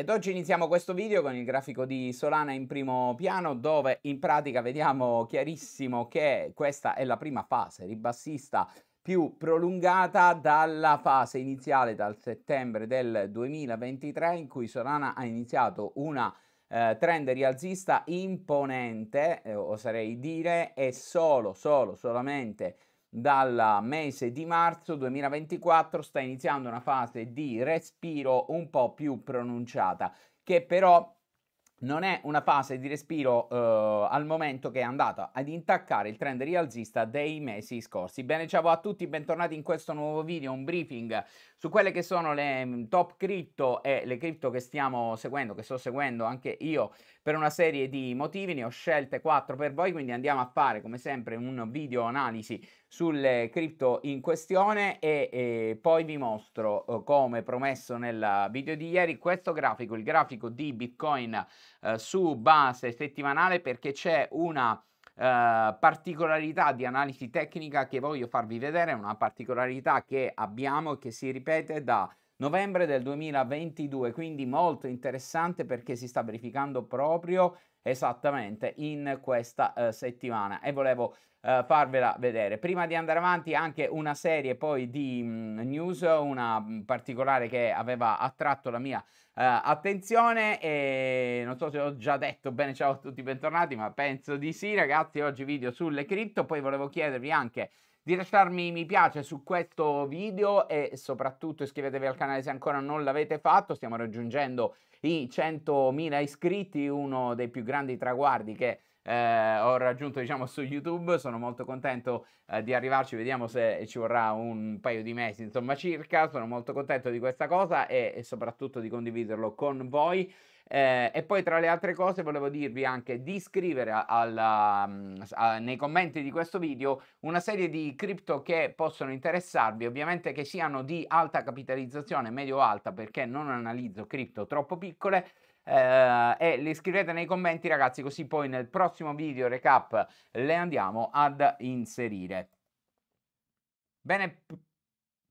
Ed oggi iniziamo questo video con il grafico di Solana in primo piano dove in pratica vediamo chiarissimo che questa è la prima fase ribassista più prolungata dalla fase iniziale dal settembre del 2023 in cui Solana ha iniziato una eh, trend rialzista imponente, eh, oserei dire, e solo, solo, solamente dal mese di marzo 2024 sta iniziando una fase di respiro un po' più pronunciata, che però non è una fase di respiro eh, al momento che è andata ad intaccare il trend rialzista dei mesi scorsi. Bene, ciao a tutti, bentornati in questo nuovo video, un briefing su quelle che sono le mm, top cripto e le cripto che stiamo seguendo, che sto seguendo anche io per una serie di motivi, ne ho scelte 4 per voi, quindi andiamo a fare come sempre un video analisi sulle cripto in questione e, e poi vi mostro eh, come promesso nel video di ieri questo grafico, il grafico di Bitcoin eh, su base settimanale perché c'è una eh, particolarità di analisi tecnica che voglio farvi vedere, una particolarità che abbiamo e che si ripete da novembre del 2022, quindi molto interessante perché si sta verificando proprio esattamente in questa eh, settimana e volevo eh, farvela vedere. Prima di andare avanti anche una serie poi di mh, mm, news, una mh, mm, particolare che aveva attratto la mia eh, attenzione e non so se ho già detto bene ciao a tutti bentornati ma penso di sì ragazzi oggi video sulle cripto poi volevo chiedervi anche di lasciarmi mi piace su questo video e soprattutto iscrivetevi al canale se ancora non l'avete fatto, stiamo raggiungendo i 100.000 iscritti, uno dei più grandi traguardi che eh, ho raggiunto diciamo su YouTube, sono molto contento eh, di arrivarci, vediamo se ci vorrà un paio di mesi insomma circa, sono molto contento di questa cosa e, e soprattutto di condividerlo con voi. Eh, e poi tra le altre cose volevo dirvi anche di scrivere alla, mhmm, a, nei commenti di questo video una serie di cripto che possono interessarvi, ovviamente che siano di alta capitalizzazione, medio-alta, perché non analizzo cripto troppo piccole. Eh, e le scrivete nei commenti ragazzi così poi nel prossimo video recap le andiamo ad inserire bene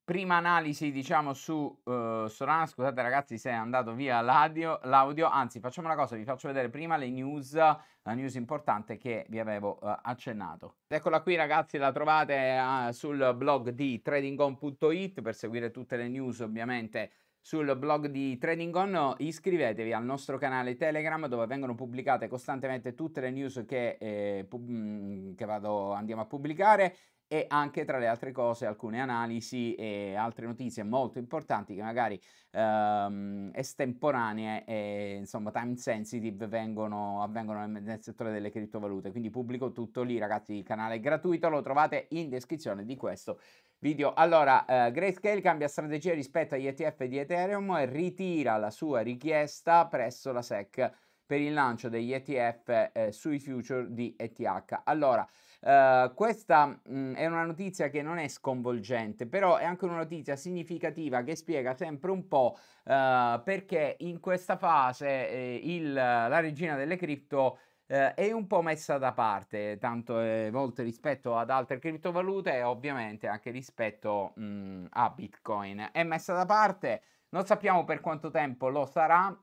prima analisi, diciamo, su uh, Sorana. Scusate ragazzi se è andato via l'audio, l'audio, Anzi, facciamo una cosa, vi faccio vedere prima le news, la news importante che vi avevo uh, accennato. Eccola qui ragazzi, la trovate uh, sul blog di tradingon.it per seguire tutte le news ovviamente sul blog di Trading On, iscrivetevi al nostro canale Telegram dove vengono pubblicate costantemente tutte le news che, eh, pub- mhmm, che vado, andiamo a pubblicare e anche tra le altre cose alcune analisi e altre notizie molto importanti che magari ehm, estemporanee e insomma time sensitive vengono, avvengono nel, settore delle criptovalute. Quindi pubblico tutto lì ragazzi, il canale è gratuito, lo trovate in descrizione di questo video. Allora, eh, Grayscale cambia strategia rispetto agli ETF di Ethereum e ritira la sua richiesta presso la SEC per il lancio degli ETF eh, sui future di ETH. Allora, Uh, questa mh, mhmm, è una notizia che non è sconvolgente, però è anche una notizia significativa che spiega sempre un po' uh, perché in questa fase eh, il, la regina delle cripto eh, è un po' messa da parte, tanto eh, volte rispetto ad altre criptovalute e ovviamente anche rispetto mh, mhmm, a Bitcoin. È messa da parte, non sappiamo per quanto tempo lo sarà,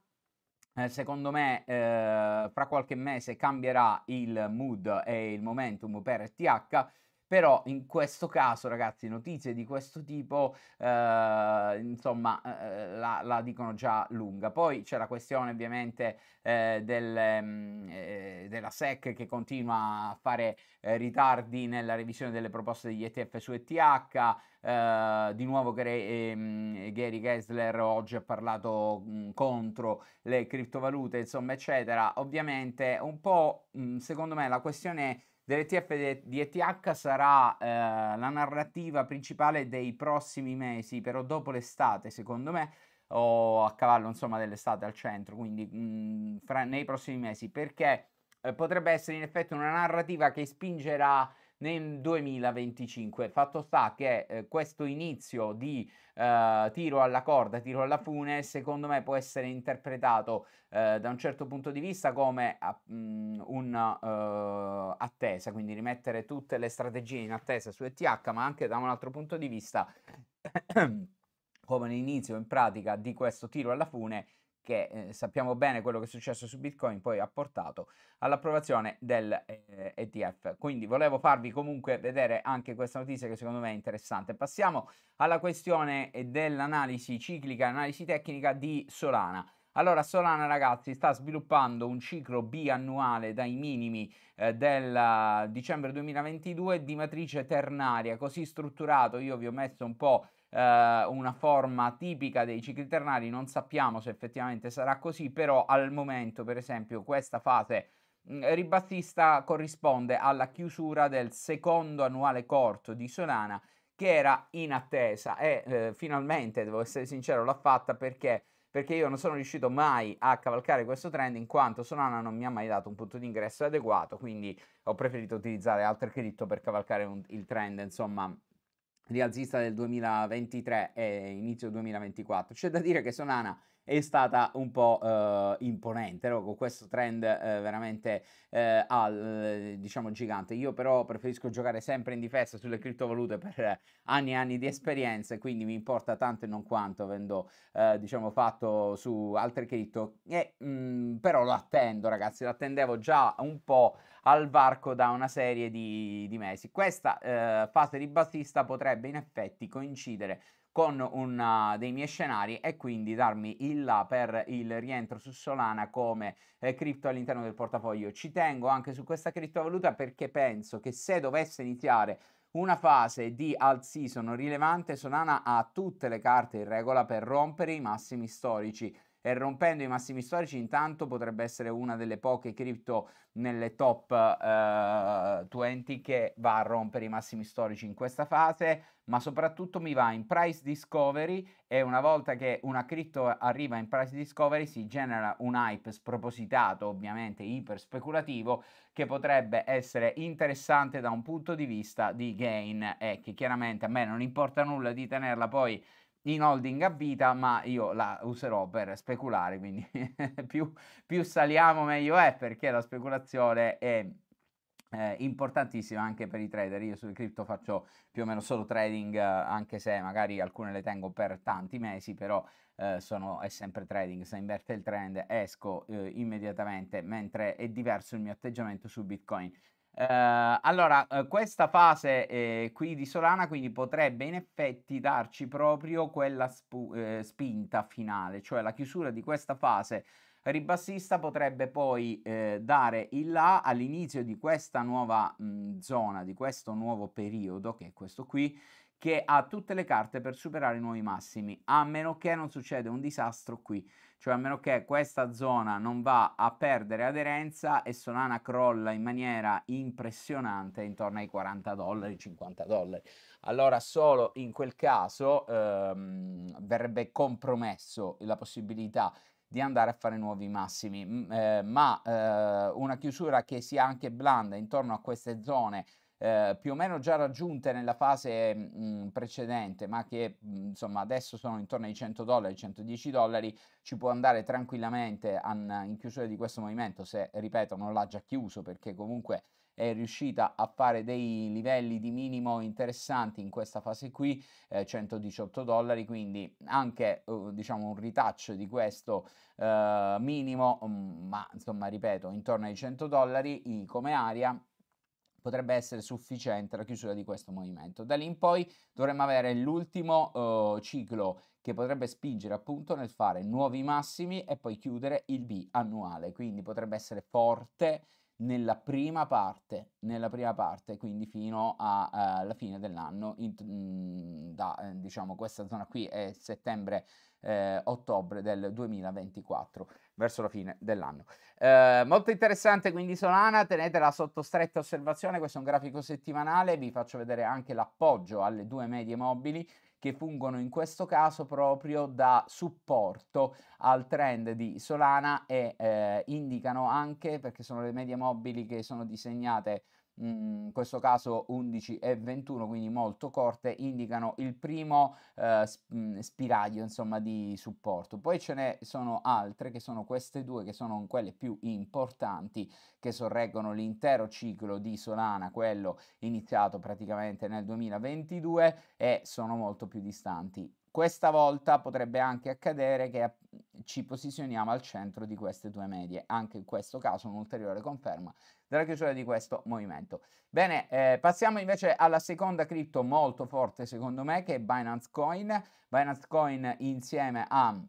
eh, secondo me eh, fra qualche mese cambierà il mood e il momentum per TH però in questo caso, ragazzi, notizie di questo tipo, eh, insomma, eh, eh, la, la, dicono già lunga. Poi c'è la questione ovviamente eh, del, mm, eh, della SEC che continua a fare eh, ritardi nella revisione delle proposte degli ETF su ETH. Uh, di nuovo ehm, Gary, Gessler oggi ha parlato mh, mm, contro le criptovalute, insomma, eccetera. Ovviamente un po' mh, mm, secondo me la questione dell'ETF di ETH sarà eh, la narrativa principale dei prossimi mesi, però dopo l'estate, secondo me, o a cavallo insomma dell'estate al centro, quindi mh, mm, fra, nei prossimi mesi, perché eh, potrebbe essere in effetti una narrativa che spingerà nel 2025. Fatto sta che eh, questo inizio di eh, tiro alla corda, tiro alla fune, secondo me può essere interpretato eh, da un certo punto di vista come mm, un'attesa, eh, quindi rimettere tutte le strategie in attesa su ETH, ma anche da un altro punto di vista come l'inizio in pratica di questo tiro alla fune che eh, sappiamo bene quello che è successo su Bitcoin, poi ha portato all'approvazione del eh, ETF. Quindi volevo farvi comunque vedere anche questa notizia che secondo me è interessante. Passiamo alla questione eh, dell'analisi ciclica, analisi tecnica di Solana. Allora, Solana, ragazzi, sta sviluppando un ciclo biannuale dai minimi eh, del dicembre 2022 di matrice ternaria, così strutturato. Io vi ho messo un po' eh, una forma tipica dei cicli ternari, non sappiamo se effettivamente sarà così, però al momento per esempio questa fase mm, ribattista corrisponde alla chiusura del secondo annuale corto di Solana che era in attesa e eh, finalmente, devo essere sincero, l'ha fatta perché, perché io non sono riuscito mai a cavalcare questo trend in quanto Solana non mi ha mai dato un punto di ingresso adeguato, quindi ho preferito utilizzare altre cripto per cavalcare un, il trend, insomma, rialzista del 2023 e inizio 2024. C'è da dire che Sonana è stata un po' eh, imponente, no? con questo trend eh, veramente eh, al, eh, diciamo gigante. Io però preferisco giocare sempre in difesa sulle criptovalute per anni e anni di esperienza, quindi mi importa tanto e non quanto avendo eh, diciamo fatto su altre cripto. E, mh, mm, però l'attendo ragazzi, l'attendevo già un po' al varco da una serie di, di mesi. Questa eh, fase di Battista potrebbe in effetti coincidere con una, dei miei scenari e quindi darmi il là per il rientro su Solana come eh, cripto all'interno del portafoglio. Ci tengo anche su questa criptovaluta perché penso che se dovesse iniziare una fase di alt season rilevante, Solana ha tutte le carte in regola per rompere i massimi storici e rompendo i massimi storici intanto potrebbe essere una delle poche cripto nelle top eh, 20 che va a rompere i massimi storici in questa fase ma soprattutto mi va in price discovery e una volta che una cripto arriva in price discovery si genera un hype spropositato, ovviamente iper speculativo, che potrebbe essere interessante da un punto di vista di gain e ecco, che chiaramente a me non importa nulla di tenerla poi in holding a vita, ma io la userò per speculare, quindi più, più, saliamo meglio è perché la speculazione è eh, importantissima anche per i trader. Io sulle cripto faccio più o meno solo trading, eh, anche se magari alcune le tengo per tanti mesi, però eh, sono, è sempre trading, se inverte il trend esco eh, immediatamente, mentre è diverso il mio atteggiamento su Bitcoin. Ehm, eh, allora, questa fase eh, qui di Solana quindi potrebbe in effetti darci proprio quella sp- eh, spinta finale, cioè la chiusura di questa fase ribassista potrebbe poi eh, dare il là all'inizio di questa nuova mh, zona, di questo nuovo periodo, che è questo qui, che ha tutte le carte per superare i nuovi massimi, a meno che non succeda un disastro qui cioè a meno che questa zona non va a perdere aderenza e Solana crolla in maniera impressionante intorno ai 40 dollari, 50 dollari. Allora solo in quel caso ehm, verrebbe compromesso la possibilità di andare a fare nuovi massimi, eh, ma eh, una chiusura che sia anche blanda intorno a queste zone eh, più o meno già raggiunte nella fase mh, mm, precedente, ma che mh, mm, insomma adesso sono intorno ai 100 dollari, 110 dollari, ci può andare tranquillamente an, in chiusura di questo movimento se, ripeto, non l'ha già chiuso perché comunque è riuscita a fare dei livelli di minimo interessanti in questa fase qui, eh, 118 dollari, quindi anche eh, diciamo un ritaccio di questo eh, minimo, mm, ma insomma ripeto intorno ai 100 dollari come area potrebbe essere sufficiente la chiusura di questo movimento. Da lì in poi dovremmo avere l'ultimo eh, ciclo che potrebbe spingere appunto nel fare nuovi massimi e poi chiudere il B annuale, quindi potrebbe essere forte nella prima parte, nella prima parte quindi fino a, uh, alla fine dell'anno, in, mm, da, eh, diciamo questa zona qui è settembre eh, ottobre del 2024, verso la fine dell'anno. Eh, molto interessante quindi Solana, tenetela sotto stretta osservazione, questo è un grafico settimanale, vi faccio vedere anche l'appoggio alle due medie mobili che fungono in questo caso proprio da supporto al trend di Solana e eh, indicano anche, perché sono le medie mobili che sono disegnate Mm, in questo caso 11 e 21 quindi molto corte indicano il primo eh, mm, spiraglio insomma di supporto poi ce ne sono altre che sono queste due che sono quelle più importanti che sorreggono l'intero ciclo di Solana quello iniziato praticamente nel 2022 e sono molto più distanti questa volta potrebbe anche accadere che ci posizioniamo al centro di queste due medie, anche in questo caso un'ulteriore conferma della chiusura di questo movimento. Bene, eh, passiamo invece alla seconda cripto molto forte secondo me che è Binance Coin, Binance Coin insieme a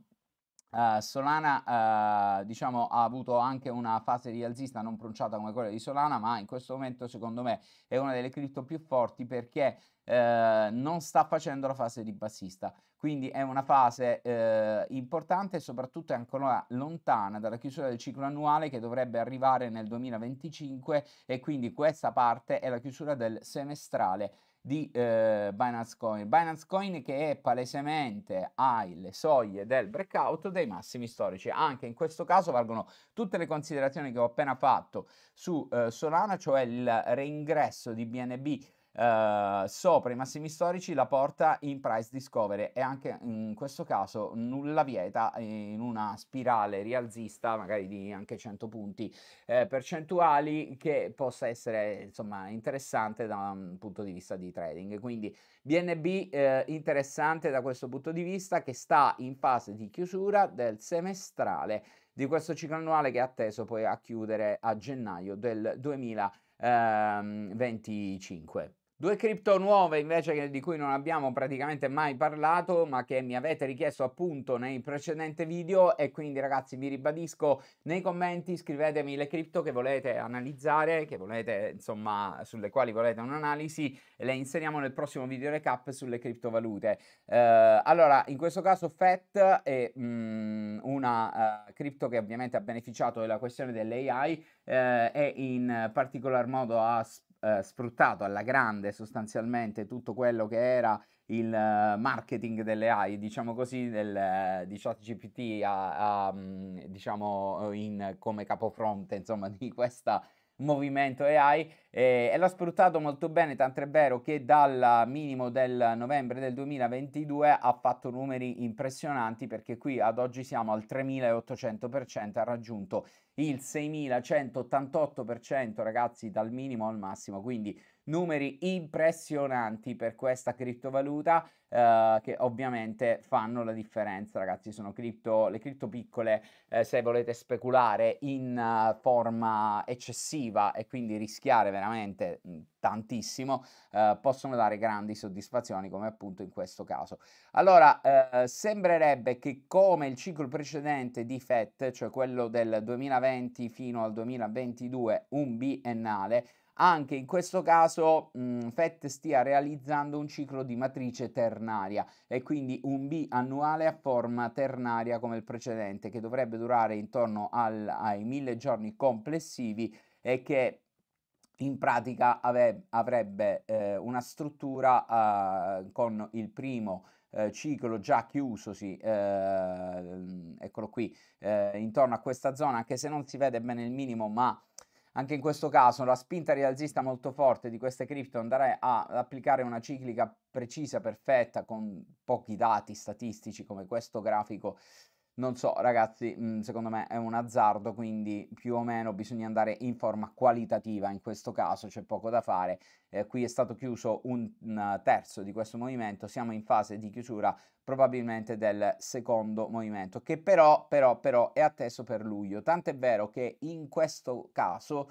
Uh, Solana uh, diciamo, ha avuto anche una fase rialzista non pronunciata come quella di Solana, ma in questo momento secondo me è una delle cripto più forti perché uh, non sta facendo la fase di bassista. Quindi è una fase eh, importante e soprattutto è ancora lontana dalla chiusura del ciclo annuale che dovrebbe arrivare nel 2025 e quindi questa parte è la chiusura del semestrale di eh, Binance Coin. Binance Coin che è palesemente alle soglie del breakout dei massimi storici. Anche in questo caso valgono tutte le considerazioni che ho appena fatto su eh, Solana, cioè il reingresso di BNB eh, sopra i massimi storici la porta in price discovery e anche in questo caso nulla vieta in una spirale rialzista magari di anche 100 punti eh, percentuali che possa essere insomma interessante da un punto di vista di trading quindi BNB eh, interessante da questo punto di vista che sta in fase di chiusura del semestrale di questo ciclo annuale che è atteso poi a chiudere a gennaio del 2025. Due cripto nuove invece di cui non abbiamo praticamente mai parlato ma che mi avete richiesto appunto nei precedenti video e quindi ragazzi vi ribadisco nei commenti scrivetemi le cripto che volete analizzare, che volete insomma sulle quali volete un'analisi e le inseriamo nel prossimo video recap sulle criptovalute. Eh, allora in questo caso FET è mh, mm, una uh, cripto che ovviamente ha beneficiato della questione dell'AI eh, e in particolar modo ha eh, sfruttato alla grande sostanzialmente tutto quello che era il eh, marketing delle AI, diciamo così, del, eh, di ChatGPT a, a, mm, diciamo eh, in, come capofronte insomma, di questo movimento AI eh, e l'ha sfruttato molto bene, tant'è vero che dal minimo del novembre del 2022 ha fatto numeri impressionanti perché qui ad oggi siamo al 3800%, ha raggiunto il 6188% ragazzi dal minimo al massimo, quindi numeri impressionanti per questa criptovaluta eh, che ovviamente fanno la differenza ragazzi sono cripto, le cripto piccole eh, se volete speculare in uh, forma eccessiva e quindi rischiare veramente tantissimo, eh, possono dare grandi soddisfazioni come appunto in questo caso. Allora, eh, sembrerebbe che come il ciclo precedente di FET, cioè quello del 2020 fino al 2022, un biennale, anche in questo caso mh, mm, FET stia realizzando un ciclo di matrice ternaria e quindi un B annuale a forma ternaria come il precedente che dovrebbe durare intorno al, ai mille giorni complessivi e che in pratica ave- avrebbe eh, una struttura eh, con il primo eh, ciclo già chiusosi, eh, eccolo qui, eh, intorno a questa zona, anche se non si vede bene il minimo, ma anche in questo caso la spinta rialzista molto forte di queste cripto andrà ad applicare una ciclica precisa, perfetta, con pochi dati statistici come questo grafico non so ragazzi, mm, secondo me è un azzardo, quindi più o meno bisogna andare in forma qualitativa, in questo caso c'è poco da fare, eh, qui è stato chiuso un, mm, terzo di questo movimento, siamo in fase di chiusura probabilmente del secondo movimento, che però, però, però è atteso per luglio, tant'è vero che in questo caso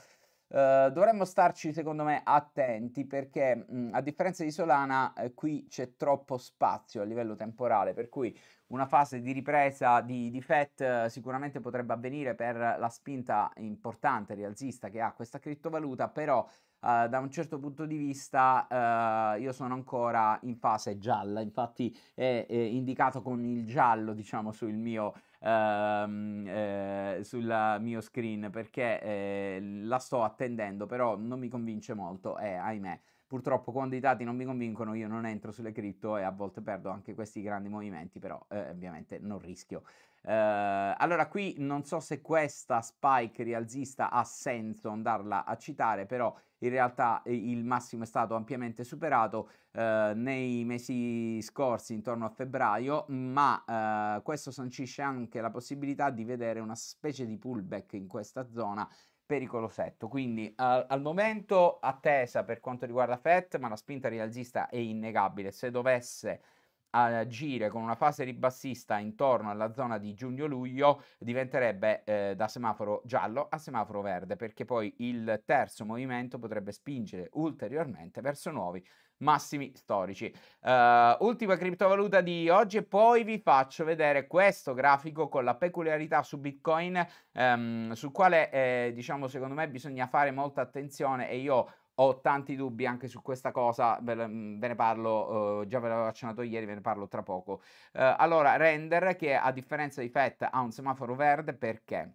Ehm, dovremmo starci secondo me attenti perché mh, mhmm, a differenza di Solana eh, qui c'è troppo spazio a livello temporale per cui una fase di ripresa di, di FET sicuramente potrebbe avvenire per la spinta importante rialzista che ha questa criptovaluta però Uh, da un certo punto di vista uh, io sono ancora in fase gialla, infatti è, è indicato con il giallo diciamo sul mio Ehm, eh, sul mio screen perché eh, la sto attendendo, però non mi convince molto e eh, ahimè. Purtroppo quando i dati non mi convincono io non entro sulle cripto e a volte perdo anche questi grandi movimenti, però eh, ovviamente non rischio. Ehm, allora qui non so se questa spike rialzista ha senso andarla a citare, però in realtà il massimo è stato ampiamente superato eh, nei mesi scorsi, intorno a febbraio, ma eh, questo sancisce anche la possibilità di vedere una specie di pullback in questa zona pericolosetto. Quindi al, al, momento attesa per quanto riguarda FET, ma la spinta rialzista è innegabile. Se dovesse agire con una fase ribassista intorno alla zona di giugno-luglio diventerebbe eh, da semaforo giallo a semaforo verde perché poi il terzo movimento potrebbe spingere ulteriormente verso nuovi massimi storici. Uh, ultima criptovaluta di oggi e poi vi faccio vedere questo grafico con la peculiarità su Bitcoin um, sul quale eh, diciamo secondo me bisogna fare molta attenzione e io ho tanti dubbi anche su questa cosa, mm, ve, ne parlo, eh, già ve l'avevo accennato ieri, ve ne parlo tra poco. Eh, allora, Render che a differenza di FET ha un semaforo verde perché?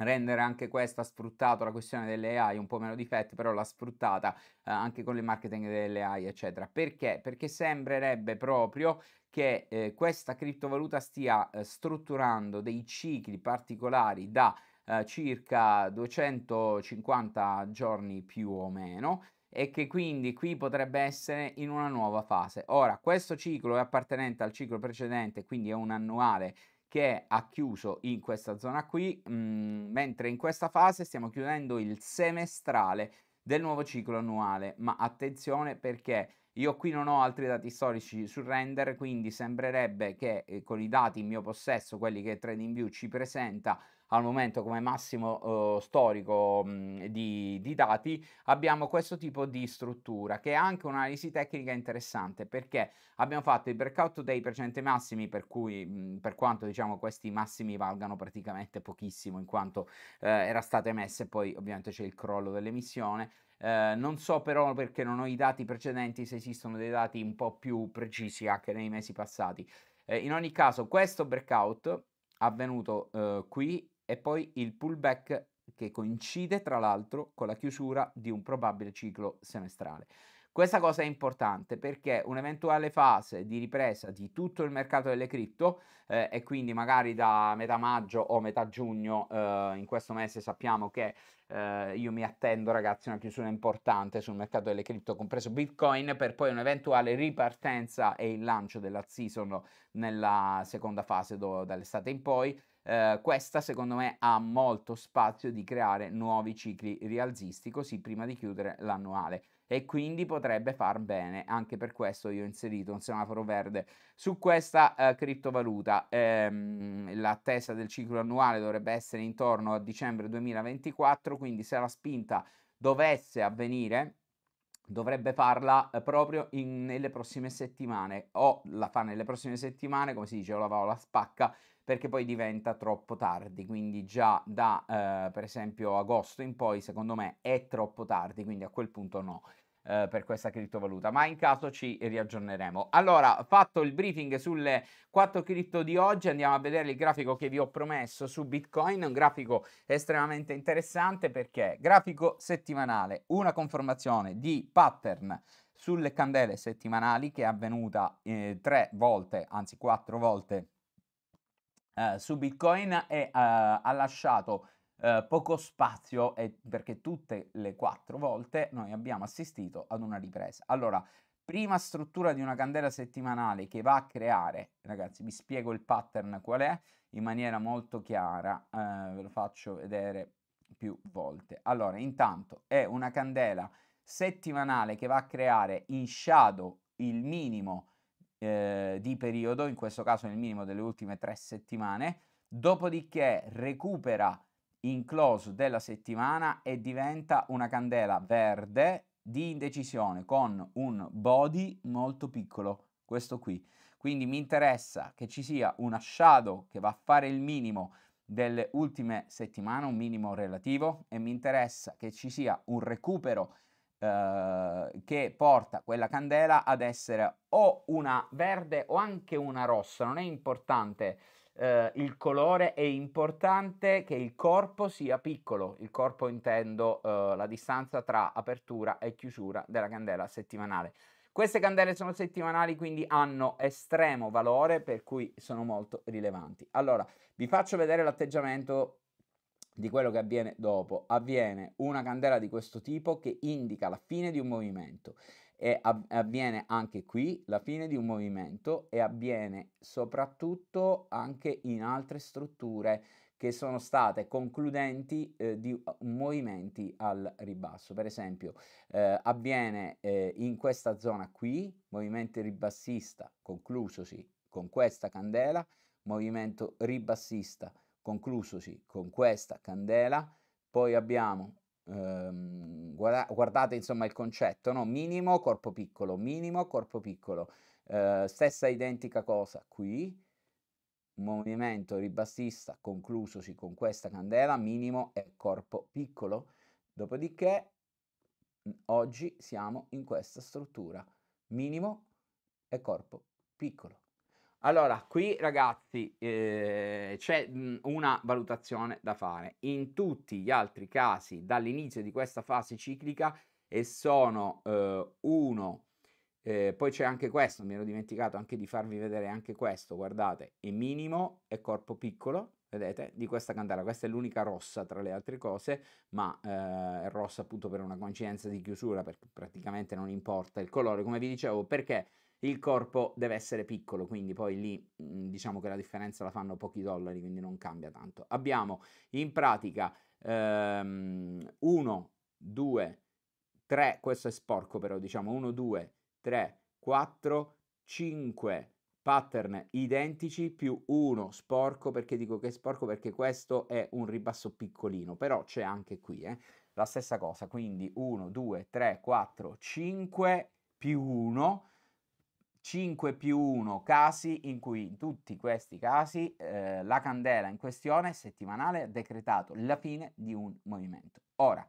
Render anche questa ha sfruttato la questione delle AI, un po' meno di FET, però l'ha sfruttata eh, anche con il marketing delle AI, eccetera. Perché? Perché sembrerebbe proprio che eh, questa criptovaluta stia eh, strutturando dei cicli particolari da eh, circa 250 giorni più o meno e che quindi qui potrebbe essere in una nuova fase. Ora, questo ciclo è appartenente al ciclo precedente, quindi è un annuale che ha chiuso in questa zona qui, mh, mm, mentre in questa fase stiamo chiudendo il semestrale del nuovo ciclo annuale, ma attenzione perché io qui non ho altri dati storici sul render, quindi sembrerebbe che eh, con i dati in mio possesso, quelli che TradingView ci presenta, al momento come massimo eh, storico mh, mhmm, di, di, dati, abbiamo questo tipo di struttura che è anche un'analisi tecnica interessante perché abbiamo fatto il breakout dei precedenti massimi per cui mh, mhmm, per quanto diciamo questi massimi valgano praticamente pochissimo in quanto eh, era stata emessa e poi ovviamente c'è il crollo dell'emissione eh, non so però perché non ho i dati precedenti se esistono dei dati un po' più precisi anche nei mesi passati. Eh, in ogni caso questo breakout avvenuto eh, qui e poi il pullback che coincide tra l'altro con la chiusura di un probabile ciclo semestrale. Questa cosa è importante perché un'eventuale fase di ripresa di tutto il mercato delle cripto eh, e quindi magari da metà maggio o metà giugno eh, in questo mese sappiamo che eh, io mi attendo ragazzi una chiusura importante sul mercato delle cripto compreso Bitcoin per poi un'eventuale ripartenza e il lancio della season nella seconda fase do, dall'estate in poi eh, questa secondo me ha molto spazio di creare nuovi cicli rialzisti così prima di chiudere l'annuale e quindi potrebbe far bene. Anche per questo io ho inserito un semaforo verde su questa eh, criptovaluta. Ehm, l'attesa del ciclo annuale dovrebbe essere intorno a dicembre 2024, quindi se la spinta dovesse avvenire dovrebbe farla eh, proprio in, nelle prossime settimane o la fa nelle prossime settimane come si dice o la va o la spacca perché poi diventa troppo tardi quindi già da eh, per esempio agosto in poi secondo me è troppo tardi quindi a quel punto no eh, per questa criptovaluta, ma in caso ci riaggiorneremo. Allora, fatto il briefing sulle quattro cripto di oggi, andiamo a vedere il grafico che vi ho promesso su Bitcoin, un grafico estremamente interessante perché grafico settimanale, una conformazione di pattern sulle candele settimanali che è avvenuta eh, tre volte, anzi quattro volte eh, su Bitcoin e eh, ha lasciato Ehm, poco spazio è perché tutte le quattro volte noi abbiamo assistito ad una ripresa. Allora, prima struttura di una candela settimanale che va a creare, ragazzi vi spiego il pattern qual è in maniera molto chiara, eh, ve lo faccio vedere più volte. Allora, intanto è una candela settimanale che va a creare in shadow il minimo eh, di periodo, in questo caso il minimo delle ultime tre settimane, dopodiché recupera in close della settimana e diventa una candela verde di indecisione con un body molto piccolo, questo qui. Quindi mi interessa che ci sia una shadow che va a fare il minimo delle ultime settimane, un minimo relativo, e mi interessa che ci sia un recupero eh, che porta quella candela ad essere o una verde o anche una rossa, non è importante eh, il colore è importante che il corpo sia piccolo, il corpo intendo eh, la distanza tra apertura e chiusura della candela settimanale. Queste candele sono settimanali, quindi hanno estremo valore, per cui sono molto rilevanti. Allora, vi faccio vedere l'atteggiamento di quello che avviene dopo. Avviene una candela di questo tipo che indica la fine di un movimento e avviene anche qui la fine di un movimento e avviene soprattutto anche in altre strutture che sono state concludenti eh, di uh, movimenti al ribasso. Per esempio eh, avviene eh, in questa zona qui, movimento ribassista conclusosi con questa candela, movimento ribassista conclusosi con questa candela, poi abbiamo ehm, guarda- guardate insomma il concetto, no? minimo corpo piccolo, minimo corpo piccolo, eh, stessa identica cosa qui, movimento ribassista conclusosi con questa candela, minimo e corpo piccolo, dopodiché mhmm, oggi siamo in questa struttura, minimo e corpo piccolo. Allora, qui ragazzi eh, c'è mhmm, una valutazione da fare. In tutti gli altri casi, dall'inizio di questa fase ciclica, e sono 1, eh, eh, poi c'è anche questo, mi ero dimenticato anche di farvi vedere anche questo, guardate, è minimo e corpo piccolo, vedete, di questa candela. Questa è l'unica rossa tra le altre cose, ma eh, è rossa appunto per una coincidenza di chiusura, perché praticamente non importa il colore, come vi dicevo, perché il corpo deve essere piccolo, quindi poi lì mhmm, diciamo che la differenza la fanno pochi dollari, quindi non cambia tanto. Abbiamo in pratica 1, 2, 3, questo è sporco però, diciamo 1, 2, 3, 4, 5 pattern identici più 1 sporco, perché dico che è sporco? Perché questo è un ribasso piccolino, però c'è anche qui, eh? la stessa cosa, quindi 1, 2, 3, 4, 5 più 1 5 più 1 casi in cui in tutti questi casi eh, la candela in questione settimanale ha decretato la fine di un movimento. Ora,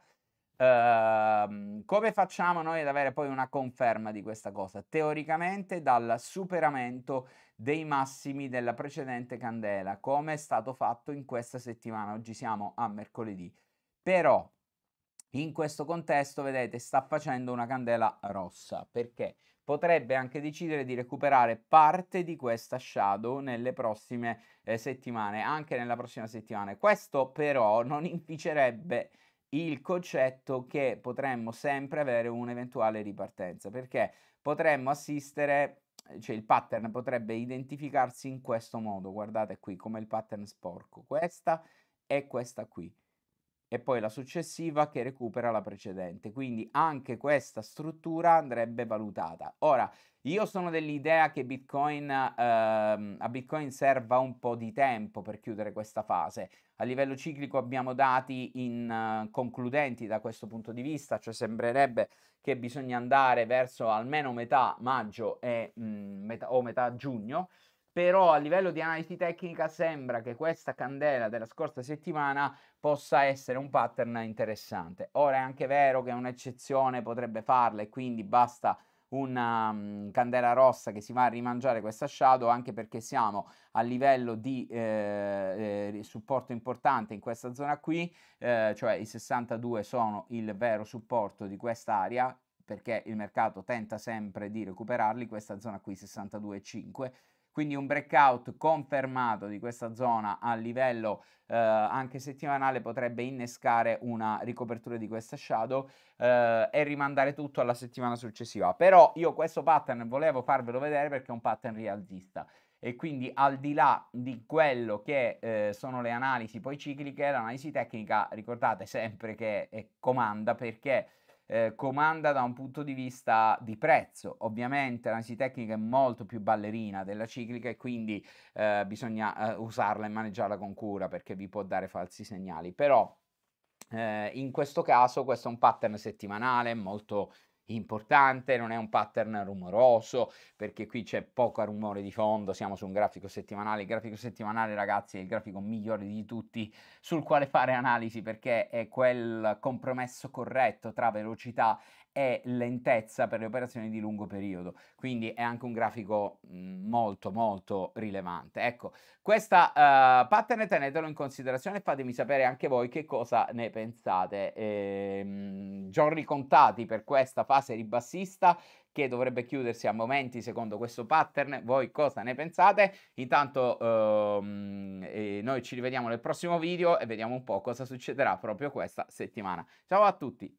ehm, come facciamo noi ad avere poi una conferma di questa cosa? Teoricamente dal superamento dei massimi della precedente candela, come è stato fatto in questa settimana, oggi siamo a mercoledì. Però in questo contesto, vedete, sta facendo una candela rossa, perché? potrebbe anche decidere di recuperare parte di questa shadow nelle prossime eh, settimane, anche nella prossima settimana. Questo però non inficerebbe il concetto che potremmo sempre avere un'eventuale ripartenza, perché potremmo assistere, cioè il pattern potrebbe identificarsi in questo modo, guardate qui come il pattern sporco, questa e questa qui e poi la successiva che recupera la precedente. Quindi anche questa struttura andrebbe valutata. Ora, io sono dell'idea che Bitcoin, ehm, a Bitcoin serva un po' di tempo per chiudere questa fase. A livello ciclico abbiamo dati in, eh, concludenti da questo punto di vista, cioè sembrerebbe che bisogna andare verso almeno metà maggio e, mh, mm, metà, o metà giugno però a livello di analisi tecnica sembra che questa candela della scorsa settimana possa essere un pattern interessante. Ora è anche vero che un'eccezione potrebbe farla e quindi basta una um, mm, candela rossa che si va a rimangiare questa shadow anche perché siamo a livello di eh, eh supporto importante in questa zona qui, eh, cioè i 62 sono il vero supporto di quest'area perché il mercato tenta sempre di recuperarli, questa zona qui 62,5 quindi un breakout confermato di questa zona a livello eh, anche settimanale potrebbe innescare una ricopertura di questa shadow eh, e rimandare tutto alla settimana successiva. Però io questo pattern volevo farvelo vedere perché è un pattern rialzista e quindi al di là di quello che eh, sono le analisi poi cicliche, l'analisi tecnica ricordate sempre che comanda perché eh, comanda da un punto di vista di prezzo. Ovviamente l'analisi tecnica è molto più ballerina della ciclica e quindi eh, bisogna eh, usarla e maneggiarla con cura perché vi può dare falsi segnali. Però eh, in questo caso questo è un pattern settimanale molto importante, non è un pattern rumoroso, perché qui c'è poco rumore di fondo, siamo su un grafico settimanale, il grafico settimanale ragazzi è il grafico migliore di tutti sul quale fare analisi perché è quel compromesso corretto tra velocità e e lentezza per le operazioni di lungo periodo, quindi è anche un grafico mhmm, molto molto rilevante. Ecco, questa uh, pattern tenetelo in considerazione e fatemi sapere anche voi che cosa ne pensate. Ehm, giorni contati per questa fase ribassista che dovrebbe chiudersi a momenti secondo questo pattern. Voi cosa ne pensate? Intanto ehm, noi ci rivediamo nel prossimo video e vediamo un po' cosa succederà proprio questa settimana. Ciao a tutti!